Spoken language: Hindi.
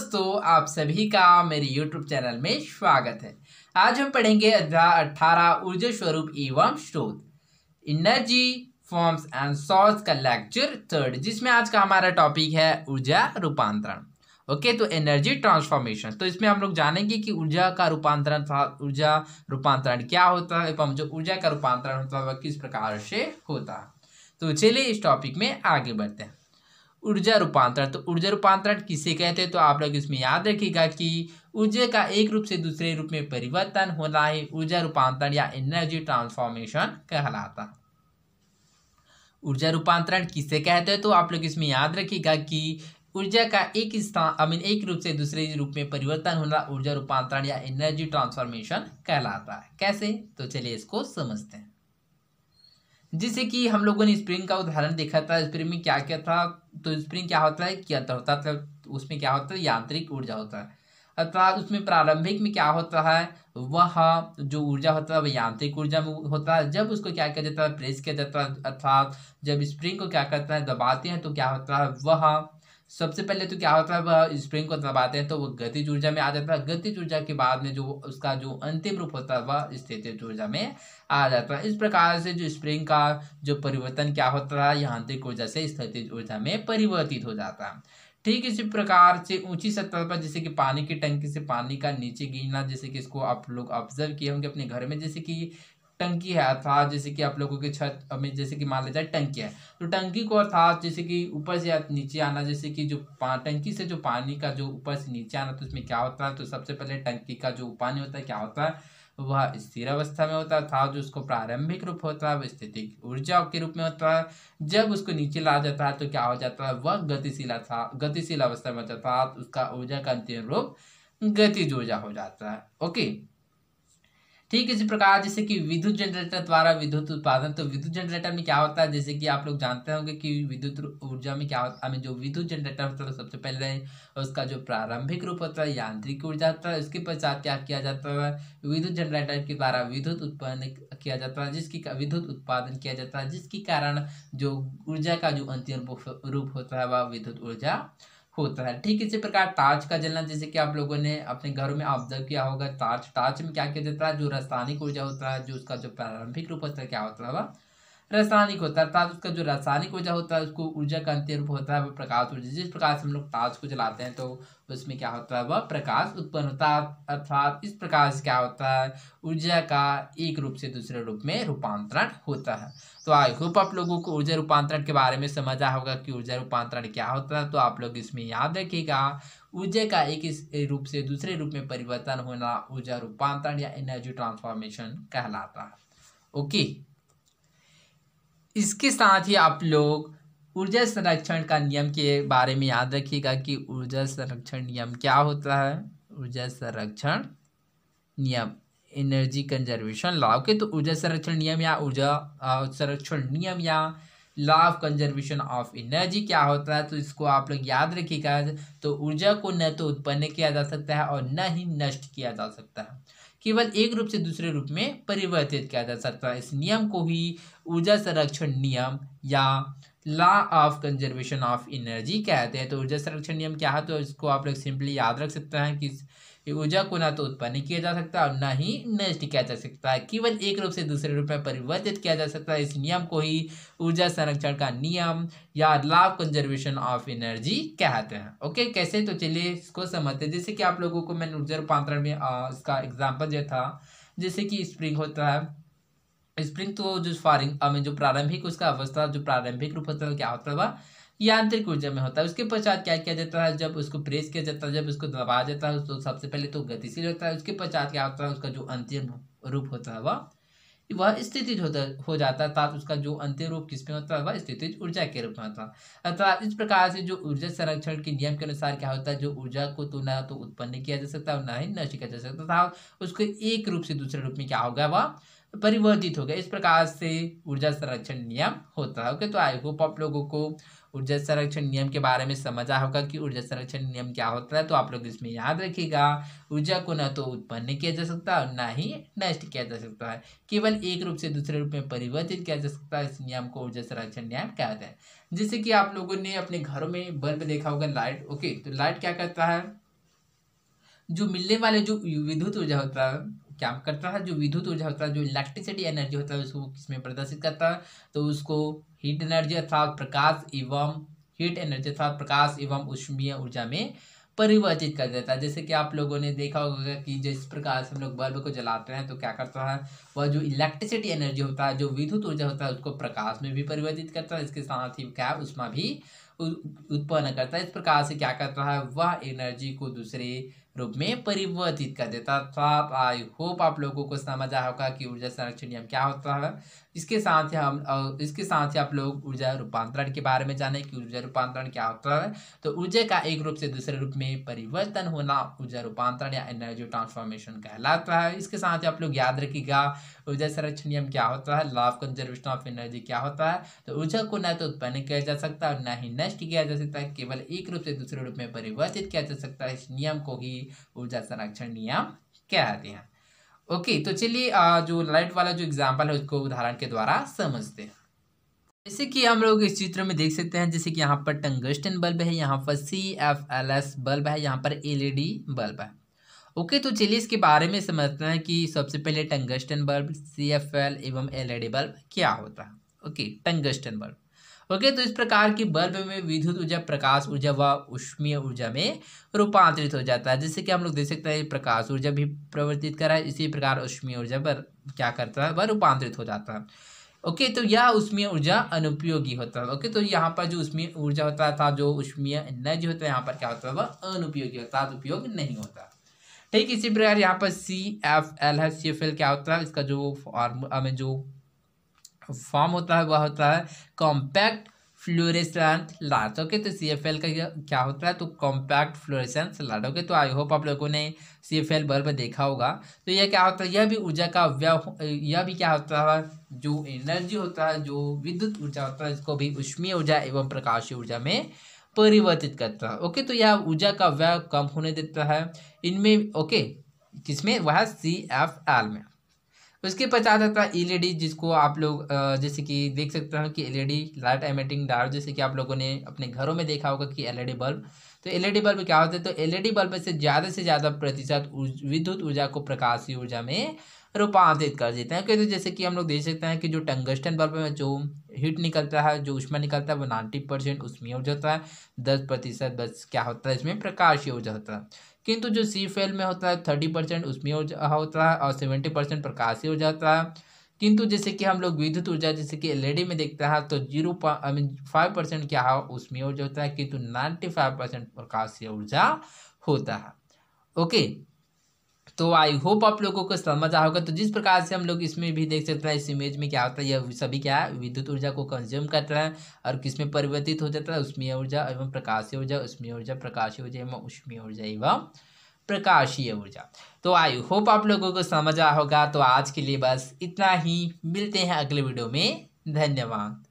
दोस्तों आप सभी का मेरे YouTube चैनल में स्वागत है आज हम पढ़ेंगे अध्याय अठारह ऊर्जा स्वरूप एवं स्रोत एनर्जी फॉर्म्स एंड सोर्स का लेक्चर थर्ड जिसमें आज का हमारा टॉपिक है ऊर्जा रूपांतरण ओके तो एनर्जी ट्रांसफॉर्मेशन तो इसमें हम लोग जानेंगे कि ऊर्जा का रूपांतरण ऊर्जा रूपांतरण क्या होता है एवं जो ऊर्जा का रूपांतरण होता है वह किस प्रकार से होता है तो चलिए इस टॉपिक में आगे बढ़ते हैं ऊर्जा रूपांतरण तो ऊर्जा रूपांतरण किसे कहते हैं तो आप लोग इसमें याद रखिएगा कि ऊर्जा का एक रूप से दूसरे रूप में परिवर्तन होना ही ऊर्जा रूपांतरण या एनर्जी ट्रांसफॉर्मेशन कहलाता है ऊर्जा रूपांतरण किसे कहते हैं तो आप लोग इसमें याद रखिएगा कि ऊर्जा का एक स्थान आई मीन एक रूप से दूसरे रूप में परिवर्तन होना ऊर्जा रूपांतरण या एनर्जी ट्रांसफॉर्मेशन कहलाता है कैसे तो चलिए इसको समझते हैं जैसे कि हम लोगों ने स्प्रिंग का उदाहरण देखा था स्प्रिंग में क्या क्या था तो स्प्रिंग क्या होता है यंत्र होता है मतलब उसमें क्या होता है यांत्रिक ऊर्जा होता है अर्थात उसमें प्रारंभिक में क्या होता है वह जो ऊर्जा होता है वह यांत्रिक ऊर्जा में होता है जब उसको क्या किया जाता है प्रेस किया जाता है अर्थात जब स्प्रिंग को क्या करता है दबाते हैं तो क्या होता है वह सबसे पहले तो क्या होता है स्प्रिंग को दबाते हैं तो वो गतिज ऊर्जा में आ जाता है गतिज ऊर्जा के बाद में जो उसका जो अंतिम रूप होता है वह स्थितिज ऊर्जा में आ जाता है इस प्रकार से जो स्प्रिंग का जो परिवर्तन क्या होता है यह आंतरिक ऊर्जा से स्थितिज ऊर्जा में परिवर्तित हो जाता है ठीक इसी प्रकार से ऊंची सतह पर जैसे कि पानी की टंकी से पानी का नीचे गिरना जैसे कि इसको आप लोग ऑब्जर्व किए होंगे अपने घर में जैसे कि टंकी है अर्थात जैसे कि आप लोगों के छत में जैसे कि मान लिया जाए टंकी है तो टंकी को अर्थात जैसे कि ऊपर से नीचे आना जैसे कि जो टंकी से जो पानी का जो ऊपर से नीचे आना तो उसमें क्या होता है तो सबसे पहले टंकी का जो पानी होता है क्या होता है वह स्थिर अवस्था में होता था जो उसको प्रारंभिक रूप होता है वह स्थितिक ऊर्जा के रूप में होता है जब उसको नीचे ला जाता है तो क्या हो जाता है वह गतिशील था गतिशील अवस्था में होता था उसका ऊर्जा का अंतिम रूप गतिज ऊर्जा हो जाता है ओके ठीक इसी प्रकार जैसे कि विद्युत जनरेटर द्वारा विद्युत उत्पादन तो विद्युत जनरेटर में क्या होता है जैसे कि आप लोग जानते होंगे कि विद्युत ऊर्जा में क्या होता है जो विद्युत जनरेटर होता है सबसे पहले उसका जो प्रारंभिक रूप होता है यांत्रिक ऊर्जा होता है उसके पश्चात क्या किया जाता है विद्युत जनरेटर के द्वारा विद्युत उत्पादन किया जाता है जिसकी विद्युत उत्पादन किया जाता है जिसके कारण जो ऊर्जा का जो अंतिम रूप होता है वह विद्युत ऊर्जा होता है ठीक इसी प्रकार टार्च का जलना जैसे कि आप लोगों ने अपने घरों में ऑब्जर्व किया होगा टार्च टार्च में क्या किया जाता है जो रासायनिक ऊर्जा होता है जो उसका जो प्रारंभिक रूप होता है क्या होता है वह रासायनिक होता है अर्थात उसका जो रासायनिक ऊर्जा होता है उसको ऊर्जा का अंत्य रूप होता है वह प्रकाश ऊर्जा जिस प्रकार से हम लोग ताज को जलाते हैं तो उसमें क्या होता है वह प्रकाश उत्पन्न होता है अर्थात इस प्रकार से क्या होता है ऊर्जा का एक रूप से दूसरे रूप में रूपांतरण होता है तो आई होप आप लोगों को ऊर्जा रूपांतरण के बारे में समझा होगा कि ऊर्जा रूपांतरण क्या होता है तो आप लोग इसमें याद रखिएगा ऊर्जा का एक इस रूप से दूसरे रूप में परिवर्तन होना ऊर्जा रूपांतरण या एनर्जी ट्रांसफॉर्मेशन कहलाता है ओके इसके साथ ही आप लोग ऊर्जा संरक्षण का नियम के बारे में याद रखिएगा कि ऊर्जा संरक्षण नियम क्या होता है ऊर्जा संरक्षण नियम एनर्जी कंजर्वेशन लॉ के तो ऊर्जा संरक्षण नियम या ऊर्जा संरक्षण नियम या लॉ कंजर्वेशन ऑफ एनर्जी क्या होता है तो इसको आप लोग याद रखिएगा तो ऊर्जा को न तो उत्पन्न किया जा सकता है और न ही नष्ट किया जा सकता है केवल एक रूप से दूसरे रूप में परिवर्तित किया जा सकता है इस नियम को ही ऊर्जा संरक्षण नियम या law of conservation of energy कहते हैं तो ऊर्जा संरक्षण नियम क्या है तो इसको आप लोग सिंपली याद रख सकते हैं कि कि ऊर्जा को ना तो उत्पन्न किया जा सकता और ना ही नष्ट किया जा सकता है केवल एक रूप से दूसरे रूप में परिवर्तित किया जा सकता है इस नियम को ही ऊर्जा संरक्षण का नियम या लाभ कंजर्वेशन ऑफ एनर्जी कहते हैं ओके कैसे तो चलिए इसको समझते हैं जैसे कि आप लोगों को मैंने ऊर्जा रूपांतरण में आ, इसका एग्जाम्पल जो था जैसे कि स्प्रिंग होता है स्प्रिंग तो जो फारिंग जो प्रारंभिक उसका अवस्था जो प्रारंभिक रूप होता है क्या होता है यांत्रिक ऊर्जा में होता है उसके पश्चात क्या किया जाता है जब उसको प्रेस किया जाता है जब उसको दबाया जाता है तो सबसे पहले तो गतिशील होता है उसके पश्चात क्या होता है उसका जो अंतिम रूप होता है वह वह स्थिति होता हो जाता है अर्थात उसका जो अंतिम रूप किसमें होता है वह स्थिति ऊर्जा के रूप में होता है अर्थात इस प्रकार से जो ऊर्जा संरक्षण के नियम के अनुसार क्या होता है जो ऊर्जा को तो ना तो उत्पन्न किया जा सकता है और ना ही नष्ट किया जा सकता था उसको एक रूप से दूसरे रूप में क्या होगा वह परिवर्तित होगा इस प्रकार से ऊर्जा संरक्षण नियम होता है ओके तो आई होप आप लोगों को ऊर्जा संरक्षण नियम के बारे में समझा होगा कि ऊर्जा संरक्षण नियम क्या होता है तो आप लोग इसमें याद रखिएगा ऊर्जा को न तो उत्पन्न किया जा सकता और ना ही नष्ट किया जा सकता है केवल एक रूप से दूसरे रूप में परिवर्तित किया जा सकता है इस नियम को ऊर्जा संरक्षण नियम कहते हैं जैसे कि आप लोगों ने अपने घरों में बल्ब देखा होगा लाइट ओके तो लाइट क्या करता है जो मिलने वाले जो विद्युत ऊर्जा होता है क्या करता है जो विद्युत ऊर्जा होता है जो इलेक्ट्रिसिटी एनर्जी होता है उसको किसमें प्रदर्शित करता है तो उसको हीट एनर्जी अर्थात प्रकाश एवं हीट एनर्जी अर्थात प्रकाश एवं उष्मीय ऊर्जा में परिवर्तित कर देता है जैसे कि आप लोगों ने देखा होगा कि जिस प्रकार से हम लोग बल्ब को जलाते हैं तो क्या करता है वह जो इलेक्ट्रिसिटी एनर्जी होता है जो विद्युत ऊर्जा होता है उसको प्रकाश में भी परिवर्तित करता है इसके साथ ही क्या उसमें भी उत्पन्न करता है इस प्रकार से क्या करता है वह एनर्जी को दूसरे रूप में परिवर्तित कर देता था आई होप आप लोगों को समझ आया होगा कि ऊर्जा संरक्षण नियम क्या होता है इसके साथ ही हम इसके साथ ही आप लोग ऊर्जा रूपांतरण के बारे में जाने कि ऊर्जा रूपांतरण क्या होता है तो ऊर्जा का एक रूप से दूसरे रूप में परिवर्तन होना ऊर्जा रूपांतरण या एनर्जी ट्रांसफॉर्मेशन कहलाता है इसके साथ ही आप लोग याद रखिएगा ऊर्जा संरक्षण नियम क्या होता है law of conservation of energy क्या होता है तो ऊर्जा को न तो उत्पन्न किया जा सकता है और न ही नष्ट किया जा सकता है केवल एक रूप से दूसरे रूप में परिवर्तित किया जा सकता है इस नियम को ही की ऊर्जा संरक्षण नियम कहते हैं ओके तो चलिए जो लाइट वाला जो एग्जाम्पल है उसको उदाहरण के द्वारा समझते हैं जैसे कि हम लोग इस चित्र में देख सकते हैं जैसे कि यहाँ पर टंगस्टन बल्ब है यहाँ पर C F L S bulb है यहाँ पर एलईडी बल्ब e है ओके तो चलिए इसके बारे में समझते हैं कि सबसे पहले tungsten bulb C F L एवं एलईडी बल्ब e क्या होता है ओके टंगस्टन बल्ब ओके तो इस प्रकार की बल्ब में विद्युत ऊर्जा प्रकाश ऊर्जा व उष्मीय ऊर्जा में रूपांतरित हो जाता है जैसे कि हम लोग देख सकते हैं प्रकाश ऊर्जा भी प्रवर्तित करा है इसी प्रकार उष्मीय ऊर्जा पर क्या करता है वह रूपांतरित हो जाता है ओके तो यह उष्मीय ऊर्जा अनुपयोगी होता है ओके तो यहाँ पर जो उष्मीय ऊर्जा होता था जो उष्मीय नज होता है यहाँ पर क्या होता है वह अनुपयोगी होता है उपयोग नहीं होता ठीक इसी प्रकार यहाँ पर सी एफ एल है सी एफ एल क्या होता है इसका जो फॉर्म हमें जो फॉर्म होता है वह होता है कॉम्पैक्ट फ्लोरेसेंस लाट ओके तो सी एफ एल का क्या होता है तो कॉम्पैक्ट फ्लोरेसेंस लाट ओके तो आई होप आप लोगों ने सी एफ एल बल्ब देखा होगा तो यह क्या होता है यह भी ऊर्जा का व्यव यह भी क्या होता है जो एनर्जी होता है जो विद्युत ऊर्जा होता है इसको भी उष्मीय ऊर्जा एवं प्रकाशीय ऊर्जा में परिवर्तित करता है ओके तो यह ऊर्जा का व्यय कम होने देता है इनमें ओके किसमें वह सी एफ एल में उसके पश्चात आता है एलईडी e जिसको आप लोग जैसे कि देख सकते हैं कि एलईडी लाइट एमिटिंग डार जैसे कि आप लोगों ने अपने घरों में देखा होगा कि एलईडी बल्ब e तो एलईडी बल्ब e क्या होता है तो एलईडी बल्ब से ज़्यादा से ज़्यादा प्रतिशत विद्युत ऊर्जा को प्रकाशीय ऊर्जा में रूपांतरित कर देते हैं क्योंकि जैसे कि हम लोग देख सकते हैं कि जो टंगस्टन बल्ब में जो हीट निकलता है जो उष्मा निकलता है वो नाइन्टी परसेंट उसमें ऊर्जा होता है दस प्रतिशत बस क्या होता है इसमें प्रकाशीय ऊर्जा होता है किंतु जो सी फेल में होता है थर्टी परसेंट उसमें होता है और सेवेंटी परसेंट प्रकाश हो जाता है किंतु जैसे कि हम लोग विद्युत ऊर्जा जैसे कि एलईडी e में देखते हैं तो zero I mean five percent क्या हो उसमें ऊर्जा होता है किंतु नाइन्टी फाइव परसेंट प्रकाश ऊर्जा होता है ओके तो आई होप आप लोगों को समझ आ होगा तो जिस प्रकार से हम लोग इसमें भी देख सकते हैं इस इमेज में क्या होता है यह सभी क्या है विद्युत ऊर्जा को कंज्यूम करता है और किसमें परिवर्तित हो जाता है उष्मीय ऊर्जा एवं प्रकाशीय ऊर्जा उष्मीय ऊर्जा प्रकाशीय ऊर्जा एवं उष्मीय ऊर्जा एवं प्रकाशीय ऊर्जा तो आई होप आप लोगों को समझ आ होगा तो आज के लिए बस इतना ही मिलते हैं अगले वीडियो में धन्यवाद